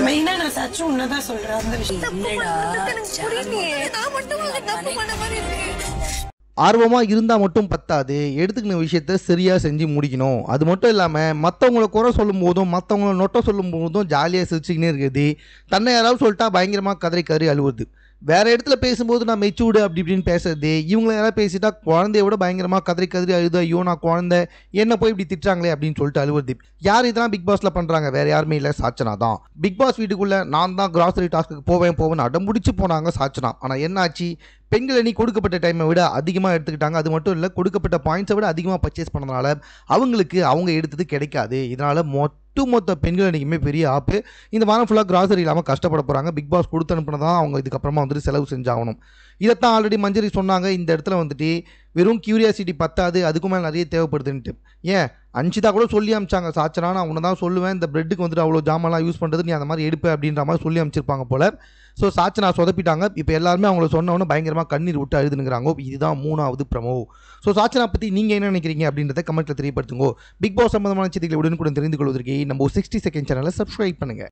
ஆர்வமா இருந்தா ஆர்வமாக இருந்தால் மட்டும் பத்தாது எடுத்துக்கின விஷயத்த சரியாக செஞ்சு முடிக்கணும் அது மட்டும் இல்லாமல் மற்றவங்கள குறை சொல்லும் போதும் மற்றவங்கள நொட்டை சொல்லும் போதும் ஜாலியாக சிரிச்சுக்கினே இருக்குது தன்னை யாராவது சொல்லிட்டா பயங்கரமாக கதறி கதறி அழுவுது வேற இடத்துல பேசும்போது நான் மெச்சூடு அப்படி இப்படின்னு பேசுறது இவங்கள யாராவது பேசிட்டா குழந்தைய விட பயங்கரமாக கதறி கதறி அழுது ஐயோ நான் குழந்தை என்ன போய் இப்படி திட்டாங்களே அப்படின்னு சொல்லிட்டு அழுவது யார் இதெல்லாம் பிக் பாஸ்ல பண்றாங்க வேற யாருமே இல்லை சாச்சனா தான் பிக் பாஸ் வீட்டுக்குள்ள நான் தான் கிராசரி டாஸ்க்கு போவேன் போவேன் அடம் முடிச்சு போனாங்க சாச்சனா ஆனால் என்னாச்சு பெண்கள் அணி கொடுக்கப்பட்ட டைமை விட அதிகமாக எடுத்துக்கிட்டாங்க அது மட்டும் இல்லை கொடுக்கப்பட்ட பாயிண்ட்ஸை விட அதிகமாக பர்ச்சேஸ் பண்ணதுனால அவங்களுக்கு அவங்க எடுத்தது கிடைக்காது இதனால் மொத்த ஒட்டுமொத்த பெண்கள் இன்றைக்குமே பெரிய ஆப்பு இந்த வாரம் ஃபுல்லாக கிராசரி இல்லாமல் கஷ்டப்பட போகிறாங்க பிக் பாஸ் கொடுத்து அனுப்புனதான் அவங்க இதுக்கப்புறமா வந்துட்டு செலவு செஞ்சாகணும் இதைத்தான் ஆல்ரெடி மஞ்சரி சொன்னாங்க இந்த இடத்துல வந்துட்டு வெறும் கியூரியாசிட்டி பத்தாது அதுக்கு மேலே நிறைய தேவைப்படுதுன்ட்டு ஏன் அன்ஷிதா கூட சொல்லி அமிச்சாங்க சாச்சனா நான் உன்னை தான் சொல்லுவேன் இந்த பிரெட்டுக்கு வந்துட்டு அவ்வளோ ஜாமான்லாம் யூஸ் பண்ணுறது நீ அந்த மாதிரி எடுப்பேன் அப்படின்ற மாதிரி சொல்லி அமைச்சிருப்பாங்க போல் ஸோ சாச்சனா சொதப்பிட்டாங்க இப்போ எல்லாருமே அவங்கள சொன்னவொன்னே பயங்கரமாக கண்ணீர் விட்டு அழுதுனுங்கிறாங்க இதுதான் மூணாவது ப்ரமோ ஸோ சாச்சனா பற்றி நீங்கள் என்ன நினைக்கிறீங்க அப்படின்றத கமெண்ட்டில் தெரியப்படுத்துங்க பிக் பாஸ் சம்பந்தமான செய்திகளை உடனுக்குடன் தெரிந்து கொள்வதற்கு நம்ம சிக்ஸ்டி செகண்ட் சேனலை சப்ஸ்கிரைப் பண்ணுங்கள்